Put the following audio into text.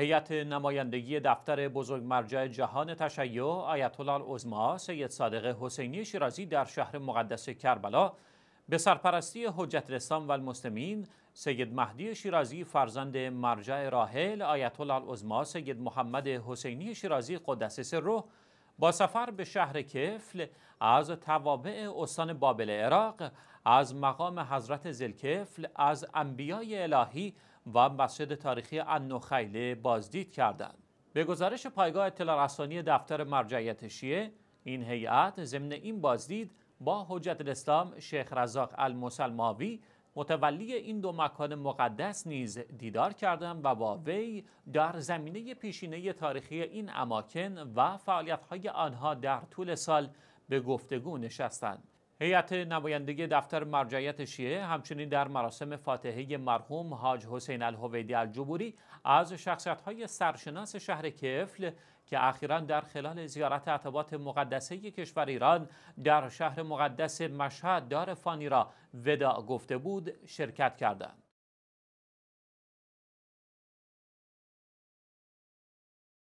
هیئت نمایندگی دفتر بزرگ مرجع جهان تشیع آیت الله سید صادق حسینی شیرازی در شهر مقدس کربلا به سرپرستی حجت الاسلام و المسلمین سید مهدی شیرازی فرزند مرجع راحل آیت الله سید محمد حسینی شیرازی قدس سره با سفر به شهر کفل از توابع استان بابل عراق از مقام حضرت زلکفل از انبیای الهی و مسجد تاریخی انوخیله بازدید کردند. به گزارش پایگاه اطلاع رسانی دفتر مرجعیت شیعه این هیئت ضمن این بازدید با حجت الاسلام شیخ رزاق المسلماوی متولی این دو مکان مقدس نیز دیدار کردند و با وی در زمینه پیشینه تاریخی این اماکن و فعالیت‌های آنها در طول سال به گفتگو نشستند. هیئت نمایندگی دفتر مرجعیت شیعه همچنین در مراسم فاتحه مرحوم حاج حسین الهویدی الجبوری از شخصیت های سرشناس شهر کفل که اخیرا در خلال زیارت عطبات مقدسه کشور ایران در شهر مقدس مشهد دار فانی را ودا گفته بود شرکت کردند.